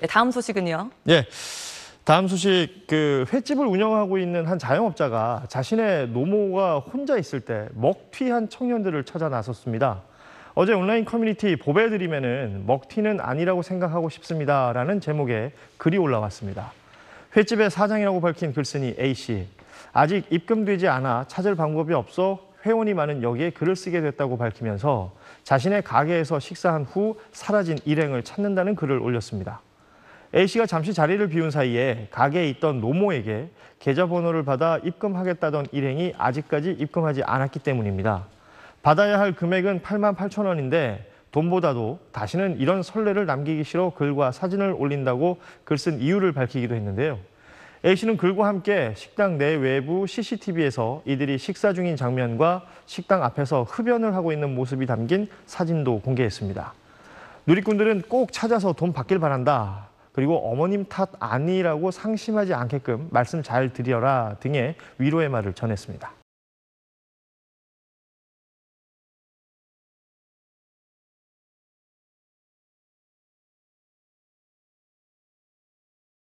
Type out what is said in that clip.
네, 다음 소식은요. 예. 다음 소식 그 횟집을 운영하고 있는 한 자영업자가 자신의 노모가 혼자 있을 때 먹튀한 청년들을 찾아 나섰습니다. 어제 온라인 커뮤니티 보배드림에는 먹튀는 아니라고 생각하고 싶습니다라는 제목의 글이 올라왔습니다. 횟집의 사장이라고 밝힌 글쓴이 A씨. 아직 입금되지 않아 찾을 방법이 없어 회원이 많은 여기에 글을 쓰게 됐다고 밝히면서 자신의 가게에서 식사한 후 사라진 일행을 찾는다는 글을 올렸습니다. A씨가 잠시 자리를 비운 사이에 가게에 있던 노모에게 계좌번호를 받아 입금하겠다던 일행이 아직까지 입금하지 않았기 때문입니다. 받아야 할 금액은 8만 8천 원인데 돈보다도 다시는 이런 설레를 남기기 싫어 글과 사진을 올린다고 글 쓴 이유를 밝히기도 했는데요. A씨는 글과 함께 식당 내 외부 CCTV에서 이들이 식사 중인 장면과 식당 앞에서 흡연을 하고 있는 모습이 담긴 사진도 공개했습니다. 누리꾼들은 꼭 찾아서 돈 받길 바란다. 그리고 어머님 탓 아니라고 상심하지 않게끔 말씀 잘 드려라 등의 위로의 말을 전했습니다.